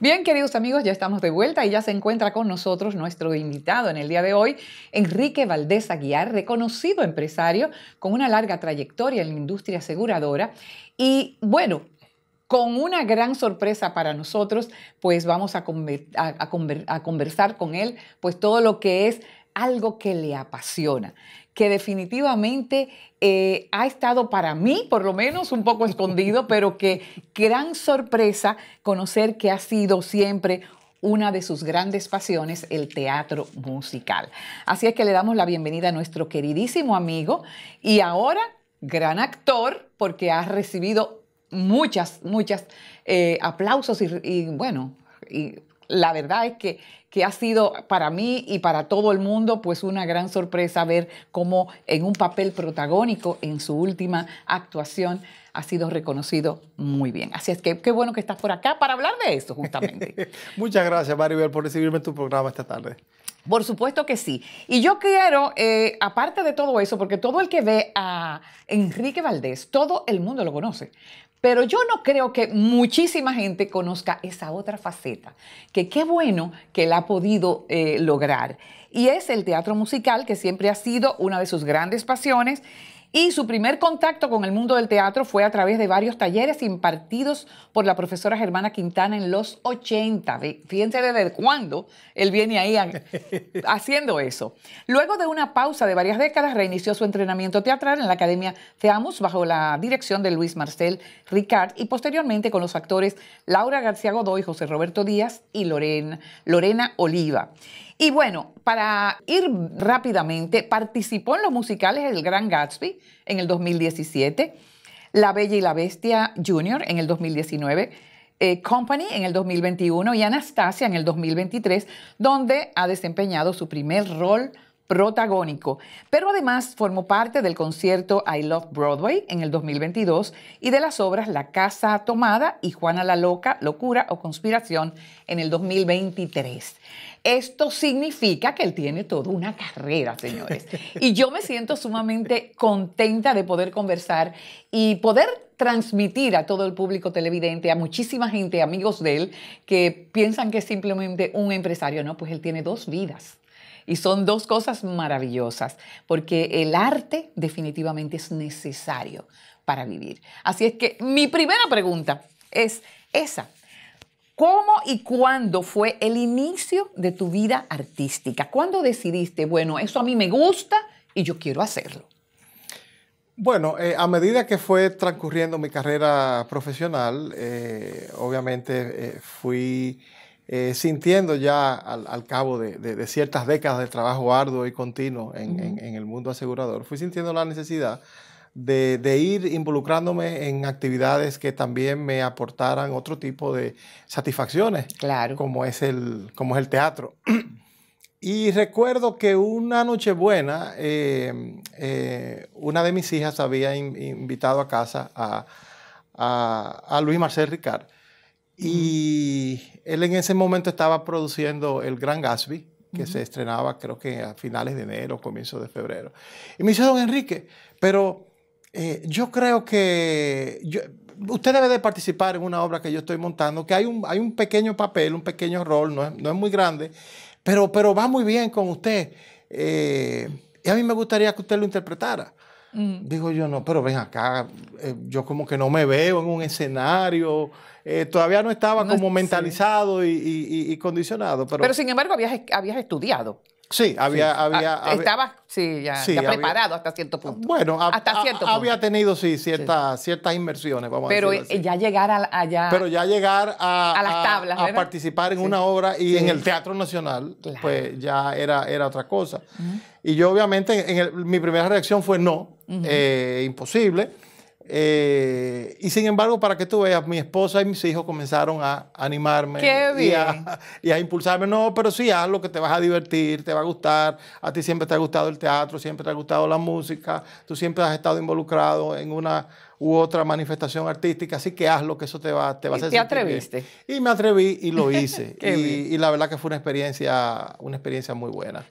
Bien, queridos amigos, ya estamos de vuelta y ya se encuentra con nosotros nuestro invitado en el día de hoy, Enrique Valdés Aguiar, reconocido empresario con una larga trayectoria en la industria aseguradora. Y bueno, con una gran sorpresa para nosotros, pues vamos a, a conversar con él, pues todo lo que es algo que le apasiona que definitivamente eh, ha estado para mí, por lo menos, un poco escondido, pero que gran sorpresa conocer que ha sido siempre una de sus grandes pasiones, el teatro musical. Así es que le damos la bienvenida a nuestro queridísimo amigo y ahora gran actor, porque ha recibido muchas, muchas eh, aplausos y, y bueno, y la verdad es que que ha sido para mí y para todo el mundo pues una gran sorpresa ver cómo en un papel protagónico en su última actuación ha sido reconocido muy bien. Así es que qué bueno que estás por acá para hablar de esto justamente. Muchas gracias Maribel por recibirme en tu programa esta tarde. Por supuesto que sí. Y yo quiero, eh, aparte de todo eso, porque todo el que ve a Enrique Valdés, todo el mundo lo conoce. Pero yo no creo que muchísima gente conozca esa otra faceta, que qué bueno que la ha podido eh, lograr. Y es el teatro musical, que siempre ha sido una de sus grandes pasiones y su primer contacto con el mundo del teatro fue a través de varios talleres impartidos por la profesora Germana Quintana en los 80. Fíjense desde cuándo él viene ahí haciendo eso. Luego de una pausa de varias décadas, reinició su entrenamiento teatral en la Academia Teamus bajo la dirección de Luis Marcel Ricard y posteriormente con los actores Laura García Godoy, José Roberto Díaz y Lorena Oliva. Y bueno, para ir rápidamente, participó en los musicales El Gran Gatsby en el 2017, La Bella y la Bestia Junior en el 2019. Eh, Company en el 2021 y Anastasia en el 2023, donde ha desempeñado su primer rol protagónico, pero además formó parte del concierto I Love Broadway en el 2022 y de las obras La Casa Tomada y Juana la Loca, Locura o Conspiración en el 2023. Esto significa que él tiene toda una carrera, señores. Y yo me siento sumamente contenta de poder conversar y poder transmitir a todo el público televidente, a muchísima gente, amigos de él, que piensan que es simplemente un empresario. No, pues él tiene dos vidas. Y son dos cosas maravillosas, porque el arte definitivamente es necesario para vivir. Así es que mi primera pregunta es esa. ¿Cómo y cuándo fue el inicio de tu vida artística? ¿Cuándo decidiste, bueno, eso a mí me gusta y yo quiero hacerlo? Bueno, eh, a medida que fue transcurriendo mi carrera profesional, eh, obviamente eh, fui sintiendo ya al, cabo de, ciertas décadas de trabajo arduo y continuo en el mundo asegurador, fui sintiendo la necesidad de, de, ir involucrándome en actividades que también me aportaran otro tipo de satisfacciones, claro. como, es el, como es el teatro. Y recuerdo que una Nochebuena, em, eh, una de mis hijas había invitado a casa a, a, Luis Marcel Ricard. Y mm. él en ese momento estaba produciendo El Gran Gatsby, que se estrenaba creo que a finales de enero, comienzos de febrero. Y me dice, don Enrique, pero eh, yo creo que usted debe de participar en una obra que yo estoy montando, que hay un, hay un pequeño papel, un pequeño rol, no es, muy grande, pero, pero va muy bien con usted. Eh, y a mí me gustaría que usted lo interpretara. Dijo mm. Digo yo, no, pero ven acá, eh, yo como que no me veo en un escenario, todavía no estaba como mentalizado y, condicionado. Pero, pero sin embargo habías, habías estudiado. Sí, había, había, ah, ya, preparado hasta cierto punto. Bueno, había tenido, sí, ciertas, ciertas inversiones, vamos a decir. Eh, ya llegar allá. Pero ya llegar a, las tablas. A, participar en una obra y en el Teatro Nacional, pues ya era, era otra cosa. Y yo, obviamente, en mi primera reacción fue no, eh, imposible. Eh, y sin embargo, para que tú veas, mi esposa y mis hijos comenzaron a animarme y a, impulsarme. No, pero sí hazlo que te vas a divertir, te va a gustar. A ti siempre te ha gustado el teatro, siempre te ha gustado la música, tú siempre has estado involucrado en una u otra manifestación artística, así que hazlo que eso te va, te va a hacer. ¿Y te atreviste? Y me atreví y lo hice. y, la verdad que fue una experiencia, una experiencia muy buena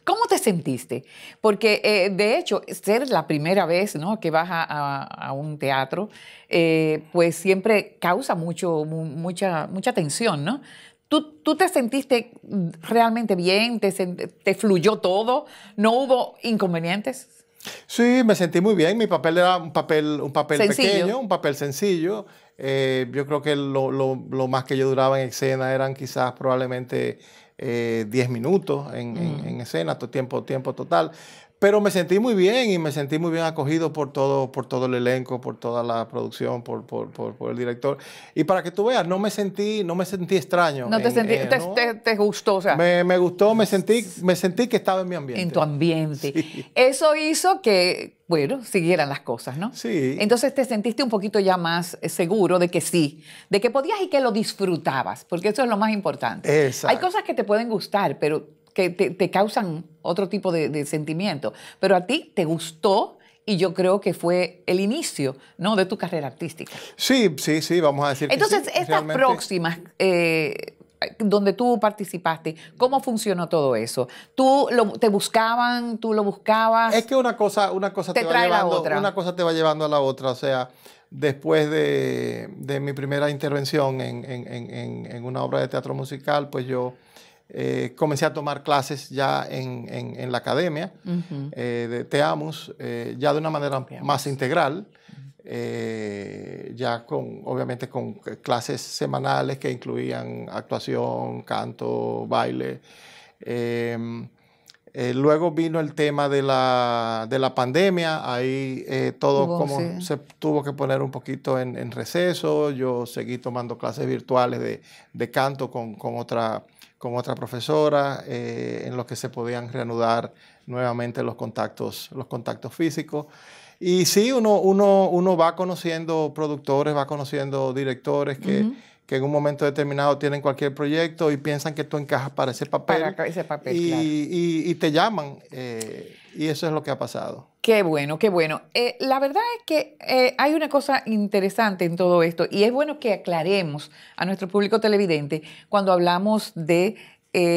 sentiste? Porque eh, de hecho, ser la primera vez que vas a, un teatro, eh, pues siempre causa mucho, mucha, mucha tensión, ¿no? ¿Tú, ¿Tú, te sentiste realmente bien? ¿Te, fluyó todo? ¿No hubo inconvenientes? Sí, me sentí muy bien. Mi papel era un papel, un papel pequeño, un papel sencillo. Eh, yo creo que lo, lo, más que yo duraba en escena eran quizás probablemente 10 eh, minutos en, en, mm. escena, tiempo, tiempo total. Pero me sentí muy bien y me sentí muy bien acogido por todo, por todo el elenco, por toda la producción, por, por, el director. Y para que tú veas, no me sentí, no me sentí extraño. No te sentí, te, gustó, sea. Me, gustó, me sentí, me sentí que estaba en mi ambiente. En tu ambiente. Eso hizo que, bueno, siguieran las cosas, ¿no? Sí. Entonces te sentiste un poquito ya más eh, seguro de que sí, de que podías y que lo disfrutabas, porque eso es lo más importante. Exacto. Hay cosas que te pueden gustar, pero que te, causan otro tipo de, sentimiento. Pero a ti te gustó, y yo creo que fue el inicio ¿no? de tu carrera artística. Sí, sí, sí, vamos a decir. Entonces, que sí, estas próximas... Eh, donde tú participaste, ¿cómo funcionó todo eso? ¿Tú te buscaban, tú lo buscabas? Es que una cosa, una cosa te, va llevando, otra. una cosa te va llevando a la otra, o sea, después de, mi primera intervención en, en una obra de teatro musical, pues yo eh, comencé a tomar clases ya en, la academia eh, de Teamus, eh, ya de una manera más integral, eh, ya con, obviamente con clases semanales que incluían actuación, canto, baile. Em, eh, luego vino el tema de la, de la pandemia, ahí eh, todo como se tuvo que poner un poquito en, receso, yo seguí tomando clases virtuales de, de canto con, con, otra, con otra profesora, eh, en los que se podían reanudar nuevamente los contactos, los contactos físicos. Y sí, uno, uno, uno va conociendo productores, va conociendo directores que que en un momento determinado tienen cualquier proyecto y piensan que tú encajas para ese papel. Para ese papel, y, claro. y, te llaman. Eh, y eso es lo que ha pasado. Qué bueno, qué bueno. Eh, la verdad es que eh, hay una cosa interesante en todo esto y es bueno que aclaremos a nuestro público televidente cuando hablamos de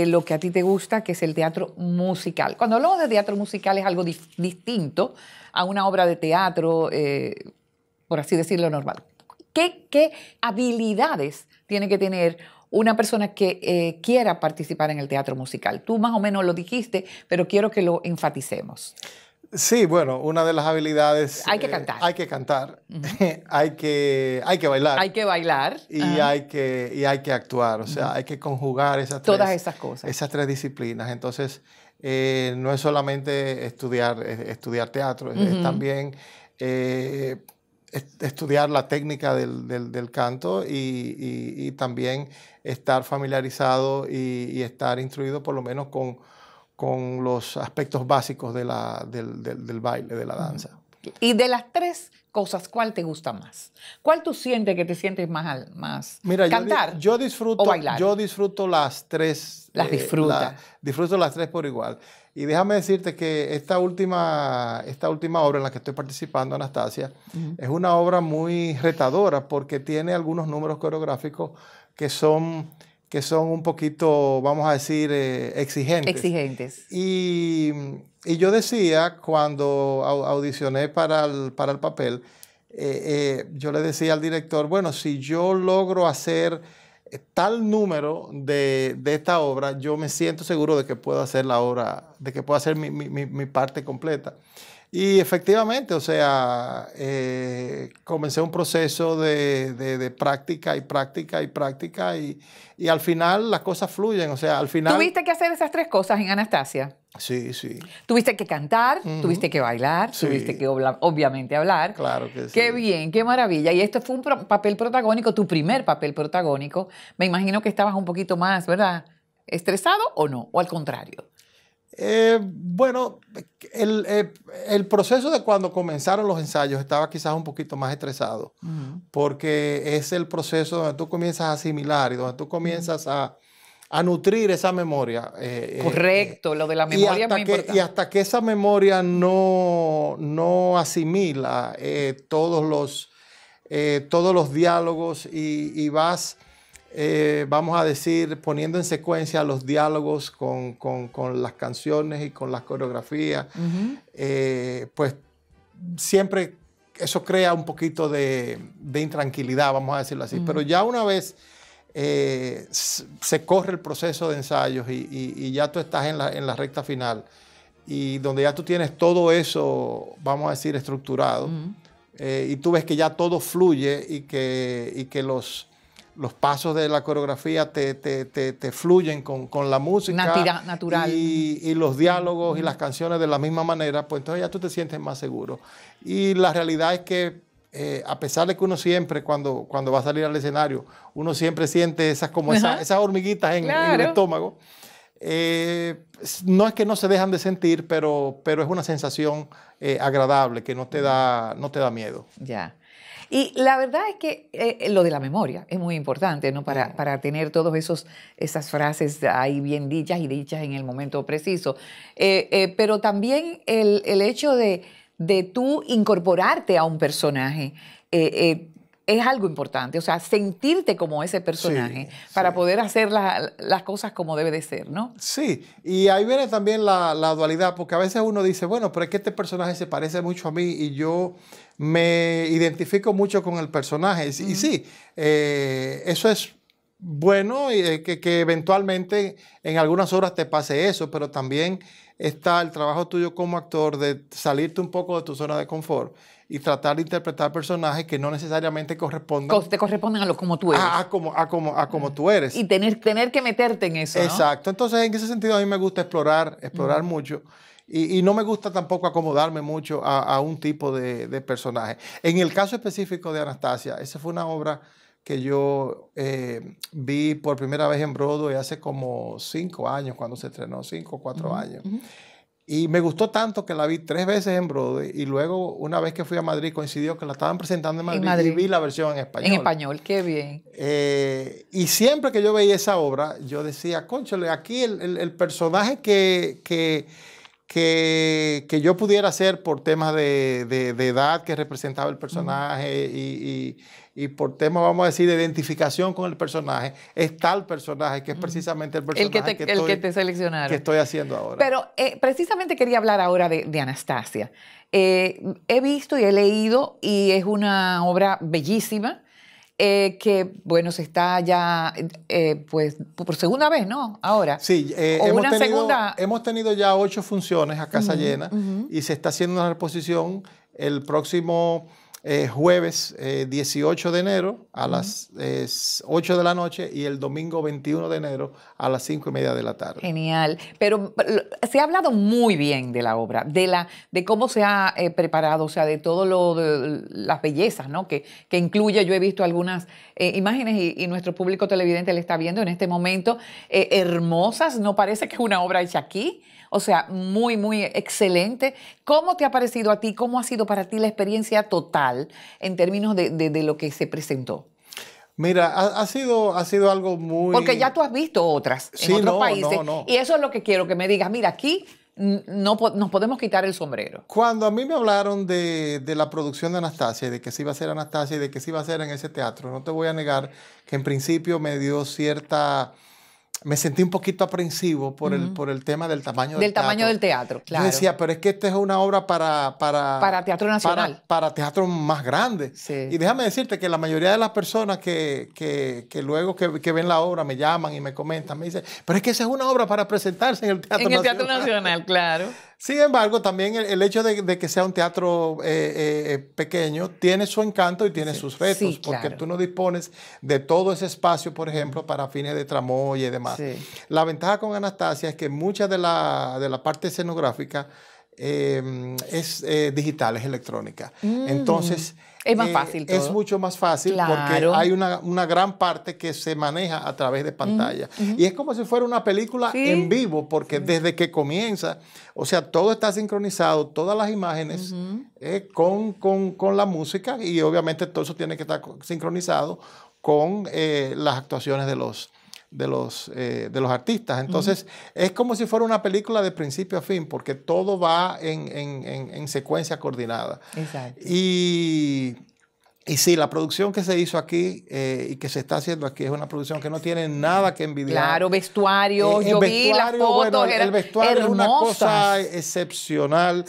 lo que a ti te gusta, que es el teatro musical. Cuando hablamos de teatro musical es algo distinto a una obra de teatro, por así decirlo, normal. ¿Qué, habilidades tiene que tener una persona que eh, quiera participar en el teatro musical? Tú más o menos lo dijiste, pero quiero que lo enfaticemos. Sí, bueno, una de las habilidades... Hay que eh, cantar. hay que cantar, hay, que, hay que bailar. Hay que bailar. Y, hay, que, hay que actuar, o sea, hay que conjugar esas Todas esas cosas. Esas tres disciplinas. Entonces, eh, no es solamente estudiar, estudiar teatro, es también estudiar la técnica del, canto y, también estar familiarizado y, estar instruido por lo menos con, con los aspectos básicos de la, del, baile, de la danza. Y de las tres cosas, ¿cuál te gusta más? ¿Cuál tú sientes que te sientes más? más? Mira, ¿Cantar yo, disfruto, o bailar? Yo disfruto las tres. Las eh, disfruta. disfruto las tres por igual. Y déjame decirte que esta última, esta última obra en la que estoy participando, Anastasia, es una obra muy retadora porque tiene algunos números coreográficos que son, que son un poquito, vamos a decir, eh, exigentes. Exigentes. Y, yo decía cuando audicioné para el, para el papel, eh, eh, yo le decía al director, bueno, si yo logro hacer tal número de, esta obra, yo me siento seguro de que puedo hacer la obra, de que puedo hacer mi, mi parte completa. Y efectivamente, o sea, eh, comencé un proceso de, práctica y práctica y práctica y, al final las cosas fluyen, o sea, al final... ¿Tuviste que hacer esas tres cosas en Anastasia? Sí, sí. Tuviste que cantar, tuviste que bailar, tuviste que obviamente hablar. Claro que sí. Qué bien, qué maravilla. Y esto fue un papel protagónico, tu primer papel protagónico. Me imagino que estabas un poquito más, ¿verdad? ¿Estresado o no? ¿O al contrario? Eh, bueno, eh, el, proceso de cuando comenzaron los ensayos estaba quizás un poquito más estresado, porque es el proceso donde tú comienzas a asimilar y donde tú comienzas a, nutrir esa memoria. Eh, Correcto, lo de la memoria es Y hasta que esa memoria no, no asimila todos, los, todos los diálogos y vas eh, vamos a decir, poniendo en secuencia los diálogos con, las canciones y con las coreografías, eh, pues siempre eso crea un poquito de, intranquilidad, vamos a decirlo así. Pero ya una vez eh, se corre el proceso de ensayos y, ya tú estás en la, recta final y donde ya tú tienes todo eso, vamos a decir, estructurado, y tú ves que ya todo fluye y que, y que los los pasos de la coreografía te, te, te, fluyen con, con, la música. natural. Y, y, los diálogos y las canciones de la misma manera, pues entonces ya tú te sientes más seguro. Y la realidad es que, eh, a pesar de que uno siempre, cuando, cuando va a salir al escenario, uno siempre siente esas, como esas, hormiguitas en, el estómago, eh, no es que no se dejan de sentir, pero, pero es una sensación eh, agradable que no te da, no te da miedo. Ya. Y la verdad es que eh, eh, lo de la memoria es muy importante, ¿no? Para, para tener todas esas frases ahí bien dichas y dichas en el momento preciso. Eh, pero también el, hecho de, tú incorporarte a un personaje es algo importante, o sea, sentirte como ese personaje para poder hacer las cosas como debe de ser, ¿no? Sí, y ahí viene también la, la, dualidad, porque a veces uno dice, bueno, pero es que este personaje se parece mucho a mí y yo me identifico mucho con el personaje. Y, sí, eh, eso es bueno, y eh, que, eventualmente en algunas horas te pase eso, pero también está el trabajo tuyo como actor de salirte un poco de tu zona de confort y tratar de interpretar personajes que no necesariamente correspondan. Te corresponden a los como tú eres. A, como, como, a como tú eres. Y tener, tener que meterte en eso. Exacto. Entonces, en ese sentido, a mí me gusta explorar, explorar mucho. Y, no me gusta tampoco acomodarme mucho a, un tipo de, personaje. En el caso específico de Anastasia, esa fue una obra que yo eh, vi por primera vez en Broadway hace como cinco años, cuando se estrenó, cinco o cuatro años. Y me gustó tanto que la vi tres veces en Broadway y luego una vez que fui a Madrid coincidió que la estaban presentando en Madrid, y vi la versión en español. En español, qué bien. Eh, y siempre que yo veía esa obra, yo decía, conchole, aquí el, el personaje que, que, que, que yo pudiera hacer por temas de, de, edad que representaba el personaje y, y, por temas, vamos a decir, de identificación con el personaje, es tal personaje que es precisamente el personaje que, te, que, el que te seleccionaron. que estoy haciendo ahora. Pero eh, precisamente quería hablar ahora de, de Anastasia. Eh, he visto y he leído y es una obra bellísima eh, que, bueno, se está ya, eh, pues, por segunda vez, ¿no? Ahora. Sí, eh, hemos, tenido, hemos, tenido, ya ocho funciones a casa llena y se está haciendo una reposición el próximo eh, jueves 18 eh, de enero a las 8 de la noche y el domingo 21 de enero a las 5 y media de la tarde. Genial. Pero se ha hablado muy bien de la obra, de, la, de cómo se ha eh, preparado, o sea, de todas las bellezas, ¿no? Que, incluye, yo he visto algunas imágenes y, y, nuestro público televidente le está viendo en este momento, hermosas, no parece que es una obra hecha aquí o sea, muy, muy excelente. ¿Cómo te ha parecido a ti? ¿Cómo ha sido para ti la experiencia total en términos de, lo que se presentó? Mira, ha, sido, ha sido algo muy... Porque ya tú has visto otras en otros países. Y eso es lo que quiero que me digas. Mira, aquí no, nos podemos quitar el sombrero. Cuando a mí me hablaron de, de la producción de Anastasia, de que se iba a hacer Anastasia y de que se iba a hacer en ese teatro, no te voy a negar que en principio me dio cierta me sentí un poquito aprensivo por, el, por el tema del tamaño del, tamaño del teatro, claro. Yo decía, pero es que esta es una obra para... Para, teatro nacional. Para, teatro más grande. Y déjame decirte que la mayoría de las personas que, luego que, ven la obra me llaman y me comentan, me dicen, pero es que esa es una obra para presentarse en el Teatro Nacional. En el Teatro Nacional, claro. Sin embargo, también el, hecho de, que sea un teatro eh, eh, eh, pequeño tiene su encanto y tiene sus retos, porque tú no dispones de todo ese espacio, por ejemplo, para fines de tramoya y demás. La ventaja con Anastasia es que mucha de la, de la parte escenográfica Em, es eh, digital, es electrónica. Mm. Entonces... Es más eh, fácil. Es mucho más fácil porque hay una, gran parte que se maneja a través de pantalla. Y es como si fuera una película en vivo, porque desde que comienza, o sea, todo está sincronizado, todas las imágenes eh, con, la música y obviamente todo eso tiene que estar sincronizado con las actuaciones de los, de los, eh, de los artistas. Entonces, es como si fuera una película de principio a fin, porque todo va en, secuencia coordinada. Exacto. Y, y sí, la producción que se hizo aquí eh, y que se está haciendo aquí es una producción que no tiene nada que envidiar. Claro, vestuario, eh, yo vi las fotos, el vestuario es una cosa excepcional.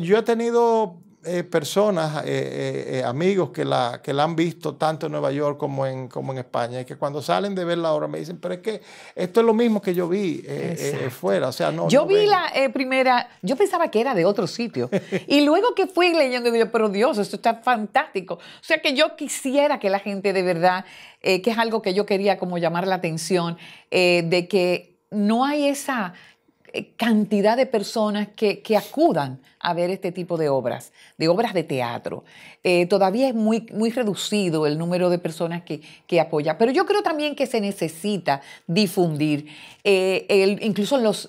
yo he tenido eh, personas, eh, eh, amigos que la, que la han visto tanto en Nueva York como en, como en España, y que cuando salen de ver la obra me dicen, pero es que esto es lo mismo que yo vi fuera. O sea, no, yo vi la primera, yo pensaba que era de otro sitio, y luego que fui leyendo, yo pero Dios, esto está fantástico. O sea, que yo quisiera que la gente de verdad, que es algo que yo quería como llamar la atención, de que no hay esa cantidad de personas que, que acudan a ver este tipo de obras, de obras de teatro. Eh, todavía es muy, muy reducido el número de personas que, apoya, pero yo creo también que se necesita difundir, eh, incluso en los,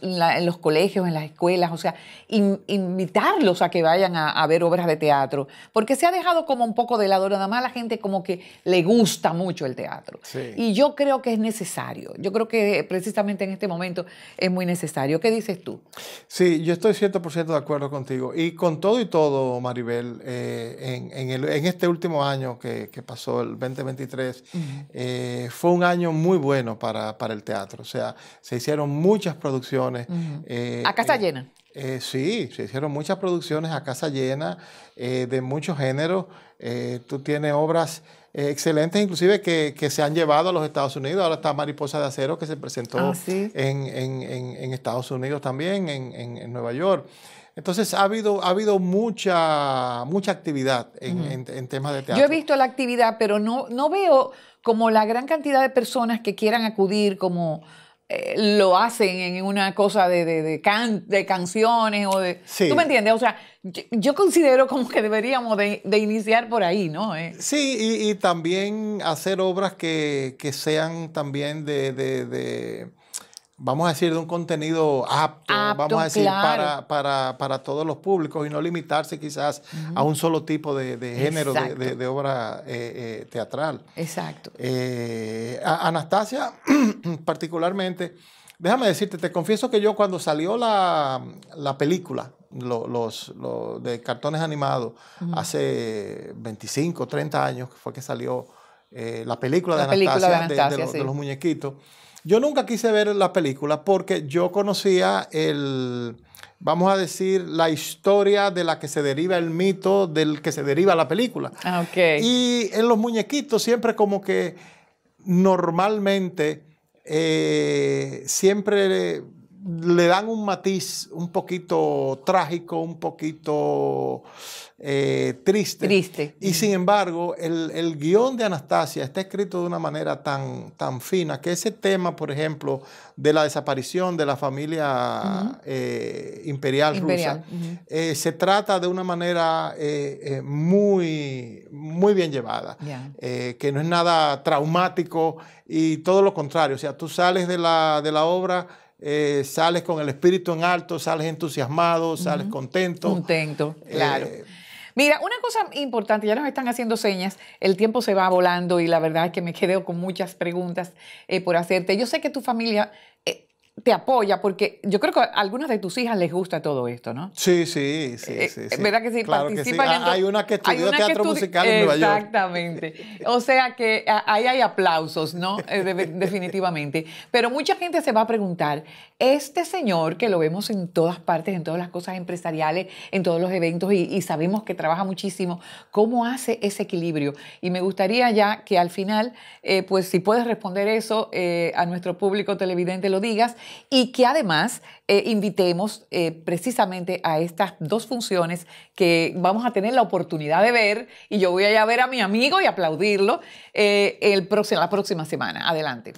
colegios, en las escuelas, o sea, invitarlos a que vayan a, ver obras de teatro, porque se ha dejado como un poco de lado, nada más la gente como que le gusta mucho el teatro. Y yo creo que es necesario, yo creo que precisamente en este momento es muy necesario. ¿Qué dices tú? Sí, yo estoy 100% de acuerdo contigo y con todo y todo, Maribel, eh, en, este último año que, pasó, el 2023, eh, fue un año muy bueno para, el teatro. O sea, se hicieron muchas producciones. Eh, a casa llena. sí, se hicieron muchas producciones a casa llena, de muchos géneros. tú tienes obras excelentes, inclusive que, se han llevado a los Estados Unidos. Ahora está Mariposa de Acero, que se presentó ah, en, en, Estados Unidos también, en, Nueva York. Entonces ha habido, ha habido mucha, mucha actividad en, temas de teatro. Yo he visto la actividad, pero no, no veo como la gran cantidad de personas que quieran acudir como eh, lo hacen en una cosa de, de canciones o de... Sí. ¿Tú me entiendes? O sea, yo, considero como que deberíamos de, iniciar por ahí, ¿no? Eh. Sí, y, también hacer obras que sean también de vamos a decir, de un contenido apto, vamos a decir, para, todos los públicos y no limitarse quizás a un solo tipo de, género de, obra eh, eh, teatral. Exacto. Eh, Anastasia, particularmente, déjame decirte, te confieso que yo cuando salió la, película, los, de cartones animados, hace 25, 30 años fue que salió... la película de Anastasia, de los muñequitos. Yo nunca quise ver la película porque yo conocía el, vamos a decir, la historia de la que se deriva el mito del que se deriva la película. Ah, okay. Y en los muñequitos siempre como que normalmente eh, siempre le dan un matiz un poquito trágico, un poquito eh, triste. Triste. Y sin embargo, el, el, guión de Anastasia está escrito de una manera tan, tan fina que ese tema, por ejemplo, de la desaparición de la familia eh, imperial, rusa, eh, se trata de una manera muy, muy bien llevada, que no es nada traumático y todo lo contrario. O sea, tú sales de la, de la obra eh, sales con el espíritu en alto, sales entusiasmado, sales contento. Contento, eh, claro. Mira, una cosa importante, ya nos están haciendo señas, el tiempo se va volando y la verdad es que me quedo con muchas preguntas eh, por hacerte. Yo sé que tu familia te apoya, porque yo creo que a algunas de tus hijas les gusta todo esto, ¿no? Sí, sí, sí. Eh, eh, sí, ¿Verdad que sí? Ah, hay una que estudió teatro musical en Nueva York. Exactamente. O sea que ah, ahí hay aplausos, ¿no? Eh, definitivamente. Pero mucha gente se va a preguntar, este señor que lo vemos en todas partes, en todas las cosas empresariales, en todos los eventos y, sabemos que trabaja muchísimo, ¿cómo hace ese equilibrio? Y me gustaría ya que al final, pues si puedes responder eso, a nuestro público televidente lo digas y que además eh, invitemos eh, precisamente a estas dos funciones que vamos a tener la oportunidad de ver y yo voy a ir a ver a mi amigo y aplaudirlo eh, el la próxima semana. Adelante.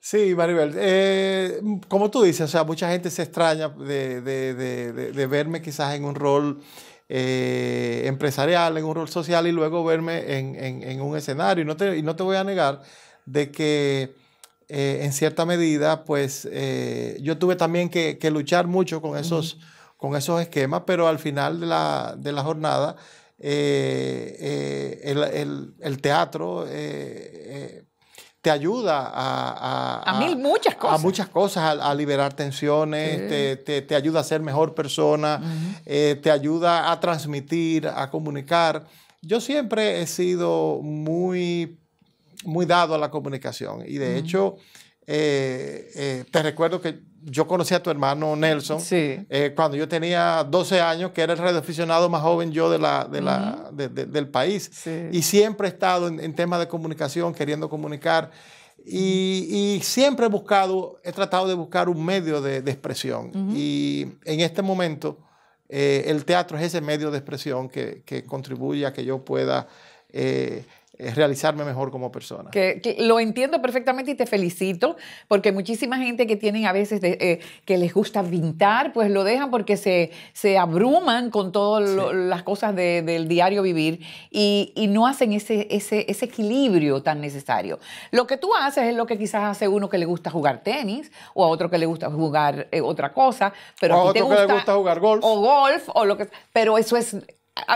Sí, Maribel, como tú dices, o sea, mucha gente se extraña de, verme quizás en un rol empresarial, en un rol social y luego verme en, un escenario. Y no, te, y no te voy a negar de que eh, en cierta medida, pues eh, yo tuve también que, luchar mucho con esos, con esos esquemas, pero al final de la, jornada, eh, el, teatro te ayuda a, a, a, muchas cosas. A muchas cosas, a, liberar tensiones, te, ayuda a ser mejor persona, te ayuda a transmitir, a comunicar. Yo siempre he sido muy muy dado a la comunicación. Y de hecho, eh, eh, te recuerdo que yo conocí a tu hermano Nelson eh, cuando yo tenía 12 años, que era el radioaficionado más joven yo de del país. Y siempre he estado en, temas de comunicación, queriendo comunicar. Y, siempre he buscado, he tratado de buscar un medio de, expresión. Y en este momento, el teatro es ese medio de expresión que, que contribuye a que yo pueda realizarme mejor como persona. Que, lo entiendo perfectamente y te felicito, porque muchísima gente que tienen a veces eh, que les gusta pintar, pues lo dejan porque se, abruman con todas las cosas del diario vivir y, no hacen ese, ese, equilibrio tan necesario. Lo que tú haces es lo que quizás hace uno que le gusta jugar tenis o a otro que le gusta jugar eh, otra cosa, pero a, otro que le gusta jugar golf. O golf, o lo que... Pero eso es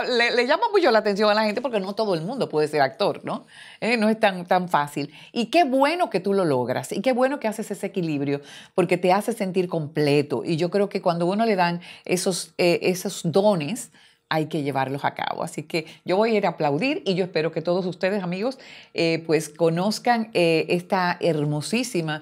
le, llama mucho la atención a la gente porque no todo el mundo puede ser actor, ¿no? Eh, no es tan, tan fácil. Y qué bueno que tú lo logras y qué bueno que haces ese equilibrio porque te hace sentir completo. Y yo creo que cuando uno le dan esos, eh, esos dones, hay que llevarlos a cabo. Así que yo voy a ir a aplaudir y yo espero que todos ustedes, amigos, eh, pues conozcan esta hermosísima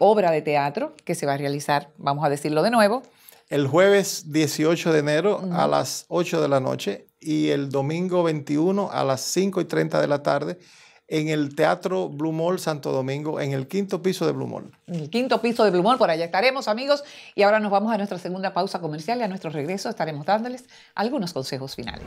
obra de teatro que se va a realizar, vamos a decirlo de nuevo, el jueves 18 de enero a las 8 de la noche y el domingo 21 a las 5 y 30 de la tarde en el Teatro Blue Mall Santo Domingo, en el quinto piso de Blue Mall. En el quinto piso de Blue por allá estaremos, amigos. Y ahora nos vamos a nuestra segunda pausa comercial y a nuestro regreso estaremos dándoles algunos consejos finales.